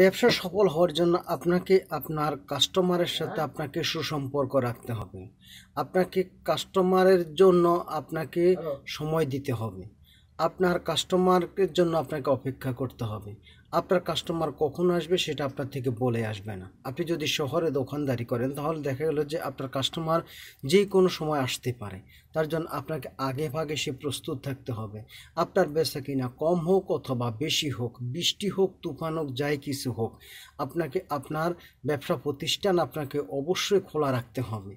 ব্যবসা সফল হওয়ার জন্য আপনাকে আপনার কাস্টমারের সাথে আপনাকে সুসম্পর্ক রাখতে হবে আপনাকে কাস্টমারের জন্য আপনাকে সময় দিতে হবে আপনার কাস্টমারের জন্য আপনাকে অপেক্ষা করতে হবে আপনার কাস্টমার কখন আসবে সেটা আপনার থেকে বলে আসবে না আপনি যদি শহরে দোকানদারি করেন তাহলে দেখা গেল যে আপনার কাস্টমার যে কোনো সময় আসতে পারে তার জন্য আপনাকে আগে ভাগে সে প্রস্তুত থাকতে হবে আপনার বেচা কিনা কম হোক অথবা বেশি হোক বৃষ্টি হোক তুফান হোক যাই কিছু হোক আপনাকে আপনার ব্যবসা প্রতিষ্ঠান আপনাকে অবশ্যই খোলা রাখতে হবে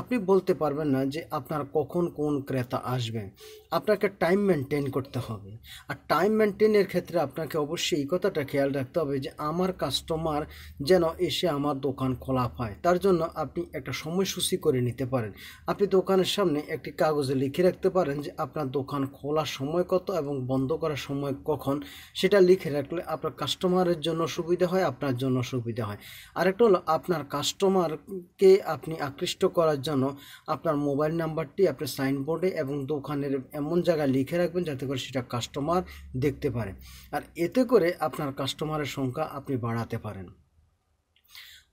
আপনি বলতে পারবেন না যে আপনার কখন কোন ক্রেতা আসবে আপনাকে টাইম মেনটেন করতে হবে আর টাইম মেনটেনের ক্ষেত্রে আপনাকে অবশ্যই এই কথা কথাটা খেয়াল রাখতে হবে যে আমার কাস্টমার যেন এসে আমার দোকান খোলা পায় তার জন্য আপনি একটা সময়সূচি করে নিতে পারেন আপনি দোকানের সামনে একটি কাগজে লিখে রাখতে পারেন যে আপনার দোকান খোলার সময় কত এবং বন্ধ করার সময় কখন সেটা লিখে রাখলে আপনার কাস্টমারের জন্য সুবিধা হয় আপনার জন্য সুবিধা হয় আরেকটা হলো আপনার কাস্টমারকে আপনি আকৃষ্ট করার জন্য আপনার মোবাইল নাম্বারটি আপনার সাইনবোর্ডে এবং দোকানের এমন জায়গায় লিখে রাখবেন যাতে করে সেটা কাস্টমার দেখতে পারে আর এতে করে আপনি আপনার কাস্টমারের সংখ্যা আপনি বাড়াতে পারেন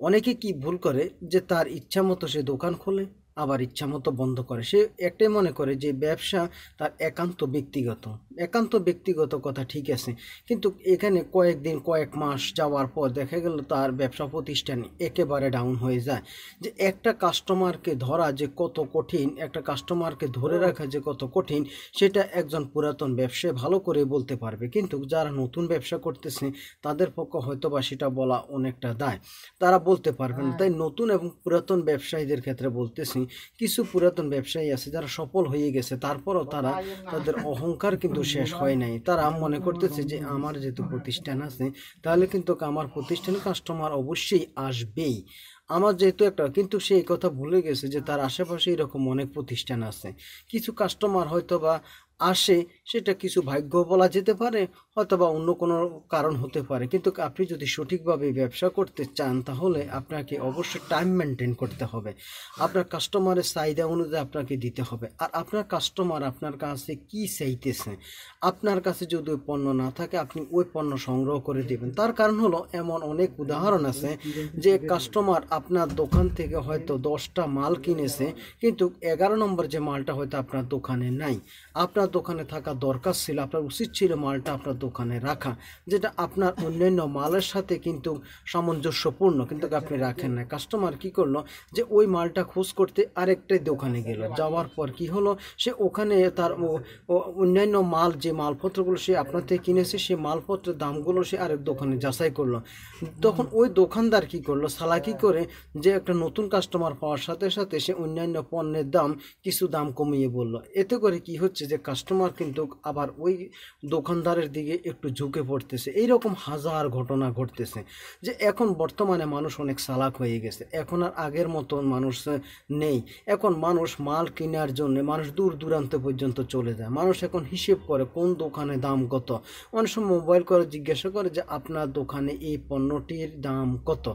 অনেকে কি ভুল করে যে তার ইচ্ছা মতো সে দোকান খোলে আবার ইচ্ছা মতো বন্ধ করে সে একটাই মনে করে যে ব্যবসা তার একান্ত ব্যক্তিগত একান্ত ব্যক্তিগত কথা ঠিক আছে কিন্তু এখানে কয়েকদিন কয়েক মাস যাওয়ার পর দেখা গেল তার ব্যবসা প্রতিষ্ঠান একেবারে ডাউন হয়ে যায় যে একটা কাস্টমারকে ধরা যে কত কঠিন একটা কাস্টমারকে ধরে রাখা যে কত কঠিন সেটা একজন পুরাতন ব্যবসায় ভালো করে বলতে পারবে কিন্তু যারা নতুন ব্যবসা করতেছে তাদের পক্ষে হয়তো বা সেটা বলা অনেকটা দায় তারা বলতে পারবেন হ্যাঁ। তাই নতুন এবং পুরাতন ব্যবসায়ীদের ক্ষেত্রে বলতেছি কিছু পুরাতন ব্যবসায়ী আছে যারা সফল হয়ে গেছে তারপরও তারা তাদের অহংকার কিন্তু শেষ হয় নাই তারা মনে করতেছে যে আমার যেহেতু প্রতিষ্ঠান আছে তাহলে কিন্তু আমার প্রতিষ্ঠানের কাস্টমার অবশ্যই আসবেই আমার যেহেতু একটা কিন্তু সে এই কথা ভুলে গেছে যে তার আশেপাশে এরকম অনেক প্রতিষ্ঠান আছে কিছু কাস্টমার হয়তো বা আসে সেটা কিছু ভাগ্য বলা যেতে পারে অথবা অন্য কোনো কারণ হতে পারে কিন্তু আপনি যদি সঠিকভাবে ব্যবসা করতে চান তাহলে আপনাকে অবশ্যই টাইম মেনটেন করতে হবে আপনার কাস্টমারের চাহিদা অনুযায়ী আপনাকে দিতে হবে আর আপনার কাস্টমার আপনার কাছে কি চাইতেছে আপনার কাছে যদি ওই পণ্য না থাকে আপনি ওই পণ্য সংগ্রহ করে দেবেন তার কারণ হলো এমন অনেক উদাহরণ আছে যে কাস্টমার আপনার দোকান থেকে হয়তো দশটা মাল কিনেছে কিন্তু এগারো নম্বর যে মালটা হয়তো আপনার দোকানে নাই আপনার দোকানে থাকা দরকার ছিল আপনার উচিত ছিল মালটা আপনার দোকানে রাখা যেটা আপনার অন্যান্য মালের সাথে কিন্তু সামঞ্জস্যপূর্ণ কিন্তু আপনি রাখেন না কাস্টমার কি করলো যে ওই মালটা খোঁজ করতে আরেকটাই দোকানে গেল যাওয়ার পর কি হলো সে ওখানে তার অন্যান্য মাল যে মালপত্রগুলো সে আপনার থেকে কিনেছে সে মালপত্রের দামগুলো সে আরেক দোকানে যাচাই করলো তখন ওই দোকানদার কি করলো সালাকি করে যে একটা নতুন কাস্টমার পাওয়ার সাথে সাথে সে অন্যান্য পণ্যের দাম কিছু দাম কমিয়ে বললো এতে করে কি হচ্ছে যে কাস্ট কাস্টমার কিন্তু আবার ওই দোকানদারের দিকে একটু ঝুঁকে পড়তেছে এইরকম হাজার ঘটনা ঘটতেছে যে এখন বর্তমানে মানুষ অনেক চালাক হয়ে গেছে এখন আর আগের মতন মানুষ নেই এখন মানুষ মাল কেনার জন্য মানুষ দূর দূরান্ত পর্যন্ত চলে যায় মানুষ এখন হিসেব করে কোন দোকানে দাম কত অনেক সময় মোবাইল করে জিজ্ঞাসা করে যে আপনার দোকানে এই পণ্যটির দাম কত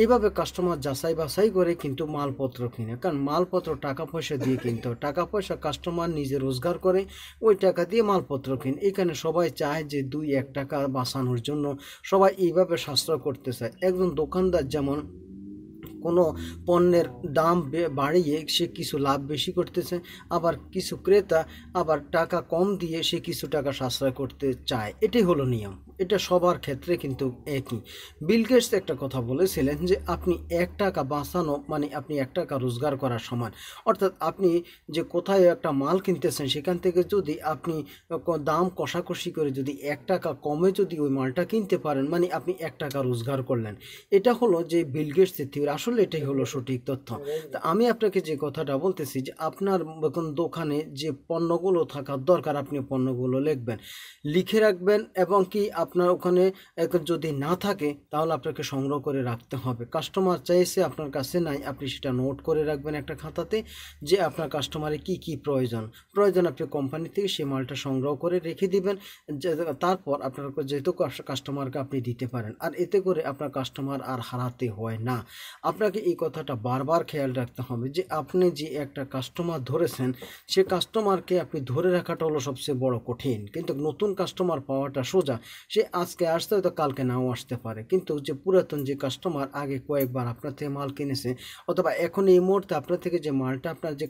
এইভাবে কাস্টমার যাচাই বাছাই করে কিন্তু মালপত্র কিনে কারণ মালপত্র টাকা পয়সা দিয়ে কিনতে টাকা পয়সা কাস্টমার নিজে রোজগার করে ওই টাকা দিয়ে মালপত্র কিন এখানে সবাই চায় যে দুই এক টাকা বাঁচানোর জন্য সবাই এইভাবে সাশ্রয় করতে চায় একজন দোকানদার যেমন কোনো পণ্যের দাম বাড়িয়ে সে কিছু লাভ বেশি করতেছে আবার কিছু ক্রেতা আবার টাকা কম দিয়ে সে কিছু টাকা সাশ্রয় করতে চায় এটাই হলো নিয়ম এটা সবার ক্ষেত্রে কিন্তু একই বিল একটা কথা বলেছিলেন যে আপনি এক টাকা বাঁচানো মানে আপনি এক টাকা রোজগার করার সমান অর্থাৎ আপনি যে কোথায় একটা মাল কিনতেছেন সেখান থেকে যদি আপনি দাম কষাকষি করে যদি এক টাকা কমে যদি ওই মালটা কিনতে পারেন মানে আপনি এক টাকা রোজগার করলেন এটা হলো যে বিলগেটসের থিওরি আসলে এটাই হলো সঠিক তথ্য তা আমি আপনাকে যে কথাটা বলতেছি যে আপনার দোকানে যে পণ্যগুলো থাকার দরকার আপনি পণ্যগুলো লিখবেন লিখে রাখবেন এবং কি আপনার ওখানে যদি না থাকে তাহলে আপনাকে সংগ্রহ করে রাখতে হবে কাস্টমার চাইছে আপনার কাছে নাই আপনি সেটা নোট করে রাখবেন একটা খাতাতে যে আপনার কাস্টমারের কি কি প্রয়োজন প্রয়োজন আপনি কোম্পানি থেকে সেই মালটা সংগ্রহ করে রেখে দিবেন তারপর আপনার যেহেতু কাস্টমারকে আপনি দিতে পারেন আর এতে করে আপনার কাস্টমার আর হারাতে হয় না আপনাকে এই কথাটা বারবার খেয়াল রাখতে হবে যে আপনি যে একটা কাস্টমার ধরেছেন সে কাস্টমারকে আপনি ধরে রাখাটা হলো সবচেয়ে বড় কঠিন কিন্তু নতুন কাস্টমার পাওয়াটা সোজা যে আজকে আসতে হয়তো কালকে নাও আসতে পারে কিন্তু যে পুরাতন যে কাস্টমার আগে কয়েকবার আপনার থেকে মাল কিনেছে অথবা এখন এই মুহূর্তে আপনার থেকে যে মালটা আপনার যে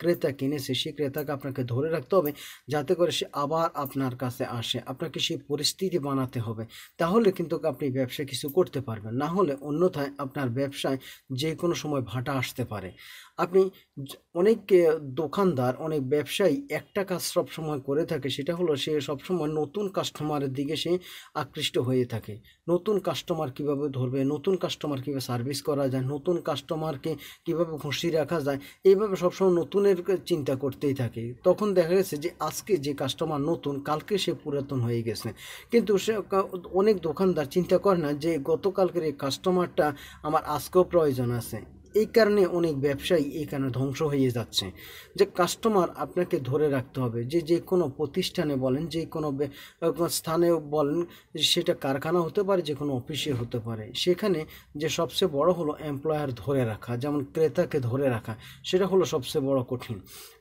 ক্রেতা কিনেছে সেই ক্রেতাকে আপনাকে ধরে রাখতে হবে যাতে করে সে আবার আপনার কাছে আসে আপনাকে সেই পরিস্থিতি বানাতে হবে তাহলে কিন্তু আপনি ব্যবসা কিছু করতে পারবেন না হলে অন্যথায় আপনার ব্যবসায় যে কোনো সময় ভাটা আসতে পারে আপনি অনেক দোকানদার অনেক ব্যবসায়ী একটা কাজ সবসময় করে থাকে সেটা হলো সে সবসময় নতুন কাস্টমারের দিকে সে আকৃষ্ট হয়ে থাকে নতুন কাস্টমার কিভাবে ধরবে নতুন কাস্টমার কীভাবে সার্ভিস করা যায় নতুন কাস্টমারকে কিভাবে খুশি রাখা যায় এইভাবে সবসময় নতুনের চিন্তা করতেই থাকে তখন দেখা গেছে যে আজকে যে কাস্টমার নতুন কালকে সে পুরাতন হয়ে গেছে কিন্তু সে অনেক দোকানদার চিন্তা করে না যে গতকালকের এই কাস্টমারটা আমার আজকেও প্রয়োজন আছে এই কারণে অনেক ব্যবসায়ী এই কারণে ধ্বংস হয়ে যাচ্ছে যে কাস্টমার আপনাকে ধরে রাখতে হবে যে যে কোনো প্রতিষ্ঠানে বলেন যে কোনো স্থানে বলেন সেটা কারখানা হতে পারে যে কোনো অফিসে হতে পারে সেখানে যে সবচেয়ে বড় হলো এমপ্লয়ার ধরে রাখা যেমন ক্রেতাকে ধরে রাখা সেটা হলো সবচেয়ে বড় কঠিন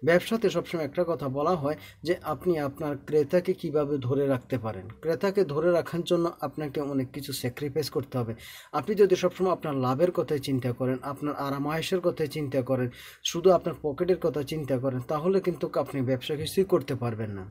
ব্যবসাতে সবসময় একটা কথা বলা হয় যে আপনি আপনার ক্রেতাকে কিভাবে ধরে রাখতে পারেন ক্রেতাকে ধরে রাখার জন্য আপনাকে অনেক কিছু স্যাক্রিফাইস করতে হবে আপনি যদি সবসময় আপনার লাভের কথাই চিন্তা করেন আপনার আরাম আয়েসের কথা চিন্তা করেন শুধু আপনার পকেটের কথা চিন্তা করেন তাহলে কিন্তু আপনি ব্যবসা কিছুই করতে পারবেন না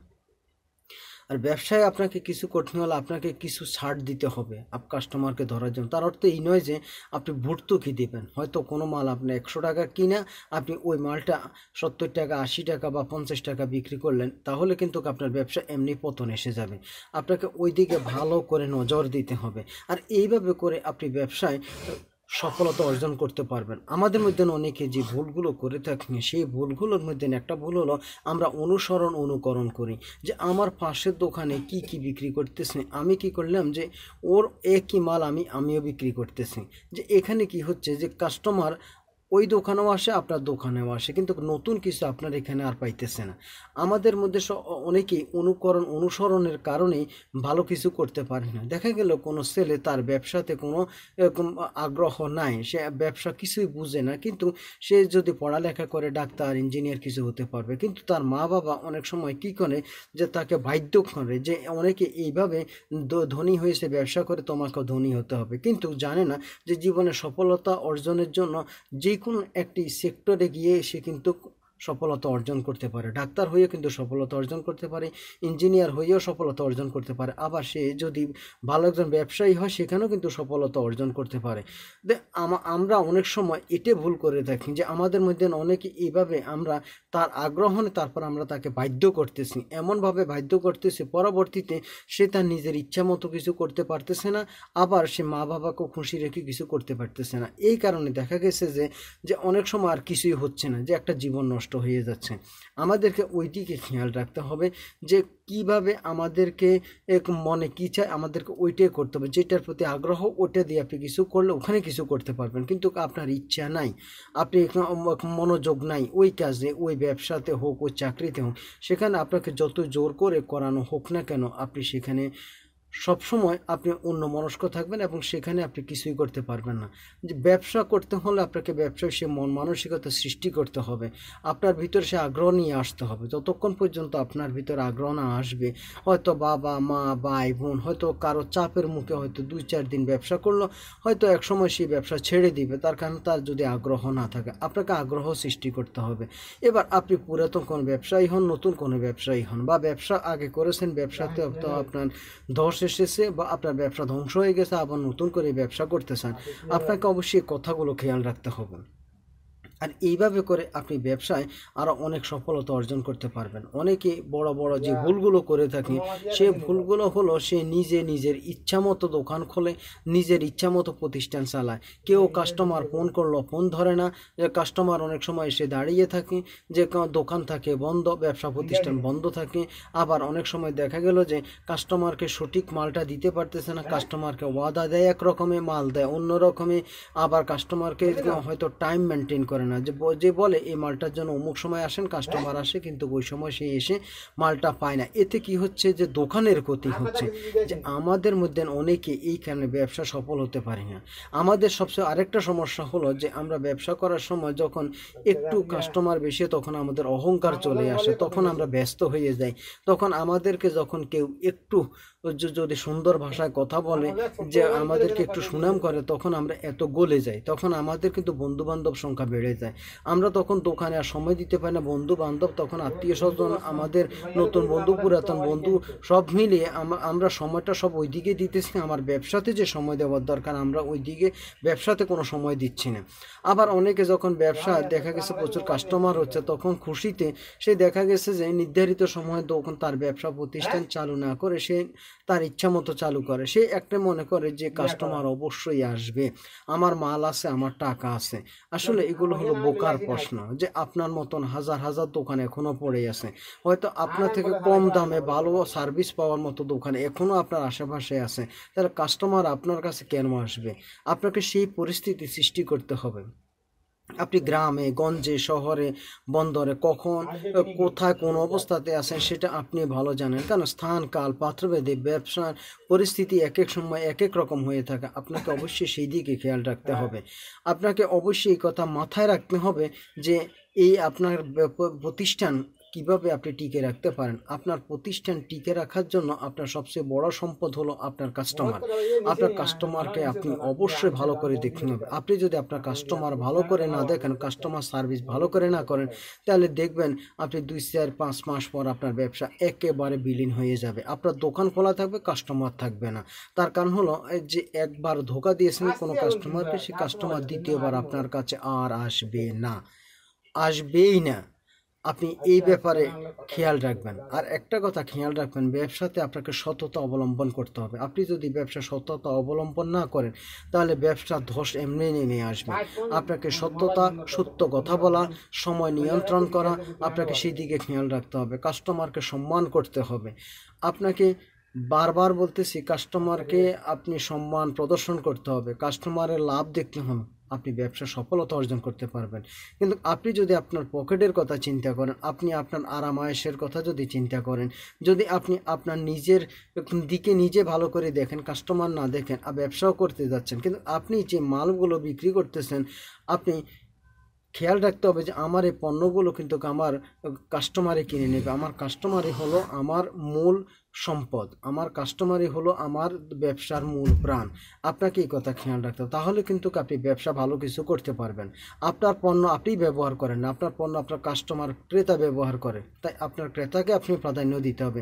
আর ব্যবসায় আপনাকে কিছু করতে হলে আপনাকে কিছু ছাড় দিতে হবে আপ কাস্টমারকে ধরার জন্য তার অর্থ এই নয় যে আপনি ভর্তুকি দেবেন হয়তো কোনো মাল আপনি একশো টাকা কিনা আপনি ওই মালটা সত্তর টাকা আশি টাকা বা পঞ্চাশ টাকা বিক্রি করলেন তাহলে কিন্তু আপনার ব্যবসা এমনি পতন এসে যাবে আপনাকে ওই দিকে ভালো করে নজর দিতে হবে আর এইভাবে করে আপনি ব্যবসায় সফলতা অর্জন করতে পারবেন আমাদের মধ্যে অনেকে যে ভুলগুলো করে থাকেন সেই ভুলগুলোর মধ্যে একটা ভুল হলো আমরা অনুসরণ অনুকরণ করি যে আমার পাশের দোকানে কি কি বিক্রি করতেছে আমি কি করলাম যে ওর একই মাল আমি আমিও বিক্রি করতেছি যে এখানে কি হচ্ছে যে কাস্টমার ওই দোকানেও আসে আপনার দোকানেও আসে কিন্তু নতুন কিছু আপনার এখানে আর পাইতেছে না আমাদের মধ্যে অনেকেই অনুকরণ অনুসরণের কারণেই ভালো কিছু করতে পারে না দেখা গেল কোনো ছেলে তার ব্যবসাতে কোনো এরকম আগ্রহ নাই সে ব্যবসা কিছুই বুঝে না কিন্তু সে যদি পড়ালেখা করে ডাক্তার ইঞ্জিনিয়ার কিছু হতে পারবে কিন্তু তার মা বাবা অনেক সময় কী করে যে তাকে বাধ্য করে যে অনেকে এইভাবে ধনী হয়েছে ব্যবসা করে তোমাকে ধনী হতে হবে কিন্তু জানে না যে জীবনে সফলতা অর্জনের জন্য যে যে কোনো একটি সেক্টরে গিয়ে সে কিন্তু সফলতা অর্জন করতে পারে ডাক্তার হয়েও কিন্তু সফলতা অর্জন করতে পারে ইঞ্জিনিয়ার হয়েও সফলতা অর্জন করতে পারে আবার সে যদি ভালো একজন ব্যবসায়ী হয় সেখানেও কিন্তু সফলতা অর্জন করতে পারে আমরা অনেক সময় এটে ভুল করে থাকি যে আমাদের মধ্যে অনেকে এইভাবে আমরা তার আগ্রহণে তারপর আমরা তাকে বাধ্য করতেছি এমনভাবে বাধ্য করতেছি পরবর্তীতে সে তার নিজের ইচ্ছা মতো কিছু করতে পারতেছে না আবার সে মা বাবাকেও খুশি রেখে কিছু করতে পারতেছে না এই কারণে দেখা গেছে যে যে অনেক সময় আর কিছুই হচ্ছে না যে একটা জীবন নষ্ট নষ্ট হয়ে যাচ্ছে আমাদেরকে ওইটিকে খেয়াল রাখতে হবে যে কিভাবে আমাদেরকে এক মনে কী চাই আমাদেরকে ওইটাই করতে হবে যেটার প্রতি আগ্রহ ওটা দিয়ে আপনি কিছু করলে ওখানে কিছু করতে পারবেন কিন্তু আপনার ইচ্ছা নাই আপনি মনোযোগ নাই ওই কাজে ওই ব্যবসাতে হোক ওই চাকরিতে হোক সেখানে আপনাকে যত জোর করে করানো হোক না কেন আপনি সেখানে সবসময় আপনি অন্য মনস্ক থাকবেন এবং সেখানে আপনি কিছুই করতে পারবেন না যে ব্যবসা করতে হলে আপনাকে ব্যবসায় সে মন মানসিকতা সৃষ্টি করতে হবে আপনার ভিতরে সে আগ্রহ নিয়ে আসতে হবে যতক্ষণ পর্যন্ত আপনার ভিতরে আগ্রহ না আসবে হয়তো বাবা মা ভাই বোন হয়তো কারো চাপের মুখে হয়তো দুই চার দিন ব্যবসা করলো হয়তো একসময় সেই ব্যবসা ছেড়ে দিবে তার কারণ তার যদি আগ্রহ না থাকে আপনাকে আগ্রহ সৃষ্টি করতে হবে এবার আপনি পুরাতন কোনো ব্যবসায়ী হন নতুন কোনো ব্যবসায়ী হন বা ব্যবসা আগে করেছেন ব্যবসাতে আপনার দশ এসেছে বা আপনার ব্যবসা ধ্বংস হয়ে গেছে আবার নতুন করে ব্যবসা করতে চান আচ্ছা, আপনাকে অবশ্যই কথাগুলো খেয়াল রাখতে হবে আর এইভাবে করে আপনি ব্যবসায় আরও অনেক সফলতা অর্জন করতে পারবেন অনেকে বড় বড় যে ভুলগুলো করে থাকে সে ভুলগুলো হলো সে নিজে নিজের ইচ্ছামতো দোকান খোলে নিজের ইচ্ছামতো প্রতিষ্ঠান চালায় কেউ কাস্টমার ফোন করলো ফোন ধরে না যে কাস্টমার অনেক সময় সে দাঁড়িয়ে থাকে যে দোকান থাকে বন্ধ ব্যবসা প্রতিষ্ঠান বন্ধ থাকে আবার অনেক সময় দেখা গেল যে কাস্টমারকে সঠিক মালটা দিতে পারতেছে না কাস্টমারকে ওয়াদা দেয় এক রকমে মাল দেয় অন্য রকমে আবার কাস্টমারকে হয়তো টাইম মেনটেন করে না না যে যে বলে এই মালটার জন্য অমুক সময় আসেন কাস্টমার আসে কিন্তু ওই সময় সে এসে মালটা পায় না এতে কি হচ্ছে যে দোকানের ক্ষতি হচ্ছে যে আমাদের মধ্যে অনেকে এই কারণে ব্যবসা সফল হতে পারি না আমাদের সবচেয়ে আরেকটা সমস্যা হলো যে আমরা ব্যবসা করার সময় যখন একটু কাস্টমার বেশি তখন আমাদের অহংকার চলে আসে তখন আমরা ব্যস্ত হয়ে যাই তখন আমাদেরকে যখন কেউ একটু যদি সুন্দর ভাষায় কথা বলে যে আমাদেরকে একটু সুনাম করে তখন আমরা এত গলে যাই তখন আমাদের কিন্তু বন্ধু বান্ধব সংখ্যা বেড়ে যায় আমরা তখন দোকানে আর সময় দিতে পারি না বন্ধু বান্ধব তখন আত্মীয় স্বজন আমাদের নতুন বন্ধু পুরাতন বন্ধু সব মিলিয়ে আমরা সময়টা সব দিকে দিতেছি আমার ব্যবসাতে যে সময় দেওয়ার দরকার আমরা ওইদিকে ব্যবসাতে কোনো সময় দিচ্ছি না আবার অনেকে যখন ব্যবসা দেখা গেছে প্রচুর কাস্টমার হচ্ছে তখন খুশিতে সে দেখা গেছে যে নির্ধারিত সময় তখন তার ব্যবসা প্রতিষ্ঠান চালু না করে সে তার ইচ্ছা মতো চালু করে সে একটা মনে করে যে কাস্টমার অবশ্যই আসবে আমার মাল আছে আমার টাকা আছে আসলে এগুলো হলো বোকার প্রশ্ন যে আপনার মতন হাজার হাজার দোকান এখনও পড়ে আছে হয়তো আপনার থেকে কম দামে ভালো সার্ভিস পাওয়ার মতো দোকান এখনও আপনার আশেপাশে আছে তাহলে কাস্টমার আপনার কাছে কেন আসবে আপনাকে সেই পরিস্থিতি সৃষ্টি করতে হবে আপনি গ্রামে গঞ্জে শহরে বন্দরে কখন কোথায় কোন অবস্থাতে আছেন সেটা আপনি ভালো জানেন কারণ স্থান কাল পাত্রভেদে ব্যবসার পরিস্থিতি এক এক সময় এক এক রকম হয়ে থাকে আপনাকে হ্যাঁ। অবশ্যই সেই দিকে খেয়াল রাখতে হ্যাঁ। হবে আপনাকে অবশ্যই কথা মাথায় রাখতে হবে যে এই আপনার প্রতিষ্ঠান কিভাবে আপনি টিকে রাখতে পারেন আপনার প্রতিষ্ঠান টিকে রাখার জন্য আপনার সবচেয়ে বড় সম্পদ হলো আপনার কাস্টমার আপনার কাস্টমারকে আপনি অবশ্যই ভালো করে দেখতে হবে আপনি যদি আপনার কাস্টমার ভালো করে না দেখেন কাস্টমার সার্ভিস ভালো করে না করেন তাহলে দেখবেন আপনি দুই চার পাঁচ মাস পর আপনার ব্যবসা একেবারে বিলীন হয়ে যাবে আপনার দোকান খোলা থাকবে কাস্টমার থাকবে না তার কারণ হলো যে একবার ধোকা দিয়েছেন কোনো কাস্টমারকে সেই কাস্টমার দ্বিতীয়বার আপনার কাছে আর আসবে না আসবেই না আপনি আচ্ছা, এই আচ্ছা, আচ্ছা, ব্যাপারে খেয়াল রাখবেন আর একটা কথা খেয়াল রাখবেন ব্যবসাতে আপনাকে সততা অবলম্বন করতে হবে আপনি যদি ব্যবসা সততা অবলম্বন না করেন তাহলে ব্যবসা ধস এমনি নেমে আসবে আপনাকে সত্যতা সত্য কথা বলা সময় নিয়ন্ত্রণ করা আপনাকে সেই দিকে খেয়াল রাখতে হবে কাস্টমারকে সম্মান করতে হবে আপনাকে বারবার বলতেছি কাস্টমারকে আপনি সম্মান প্রদর্শন করতে হবে কাস্টমারের লাভ দেখতে হবে আপনি ব্যবসা সফলতা অর্জন করতে পারবেন কিন্তু আপনি যদি আপনার পকেটের কথা চিন্তা করেন আপনি আপনার আরামায়েশের কথা যদি চিন্তা করেন যদি আপনি আপনার নিজের দিকে নিজে ভালো করে দেখেন কাস্টমার না দেখেন আর ব্যবসাও করতে যাচ্ছেন কিন্তু আপনি যে মালগুলো বিক্রি করতেছেন আপনি খেয়াল রাখতে হবে যে আমার এই পণ্যগুলো কিন্তু আমার কাস্টমারে কিনে নেবে আমার কাস্টমারই হলো আমার মূল সম্পদ আমার কাস্টমারই হলো আমার ব্যবসার মূল প্রাণ আপনাকে এই কথা খেয়াল রাখতে হবে তাহলে কিন্তু আপনি ব্যবসা ভালো কিছু করতে পারবেন আপনার পণ্য আপনি ব্যবহার করেন না আপনার পণ্য আপনার কাস্টমার ক্রেতা ব্যবহার করে তাই আপনার ক্রেতাকে আপনি প্রাধান্য দিতে হবে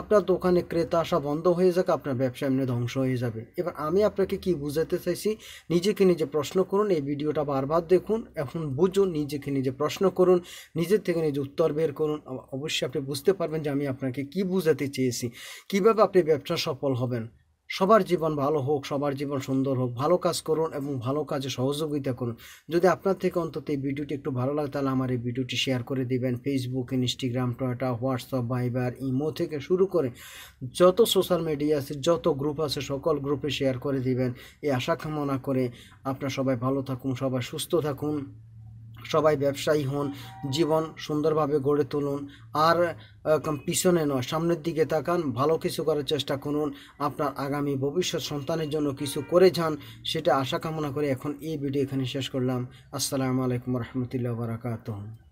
আপনার দোকানে ক্রেতা আসা বন্ধ হয়ে যাক আপনার ব্যবসা এমনি ধ্বংস হয়ে যাবে এবার আমি আপনাকে কি বুঝাতে চাইছি নিজেকে নিজে প্রশ্ন করুন এই ভিডিওটা বারবার দেখুন এখন বুঝুন নিজেকে নিজে প্রশ্ন করুন নিজের থেকে নিজে উত্তর বের করুন অবশ্যই আপনি বুঝতে পারবেন যে আমি আপনাকে কি বুঝাতে চেয়েছি কিভাবে আপনি ব্যবসা সফল হবেন সবার জীবন ভালো হোক সবার জীবন সুন্দর হোক ভালো কাজ করুন এবং ভালো কাজে সহযোগিতা করুন যদি আপনার থেকে অন্তত এই ভিডিওটি একটু ভালো লাগে তাহলে আমার এই ভিডিওটি শেয়ার করে দিবেন Facebook Instagram Twitter WhatsApp Viber imo থেকে শুরু করে যত সোশ্যাল মিডিয়া আছে যত গ্রুপ আছে সকল গ্রুপে শেয়ার করে দিবেন এই আশা কামনা করে আপনার সবাই ভালো থাকুন সবাই সুস্থ থাকুন সবাই ব্যবসায়ী হন জীবন সুন্দরভাবে গড়ে তুলুন আর পিছনে নয় সামনের দিকে তাকান ভালো কিছু করার চেষ্টা করুন আপনার আগামী ভবিষ্যৎ সন্তানের জন্য কিছু করে যান সেটা আশা কামনা করে এখন এই ভিডিও এখানে শেষ করলাম আসসালামু আলাইকুম রহমতুল্লাহ বারাকাতুহ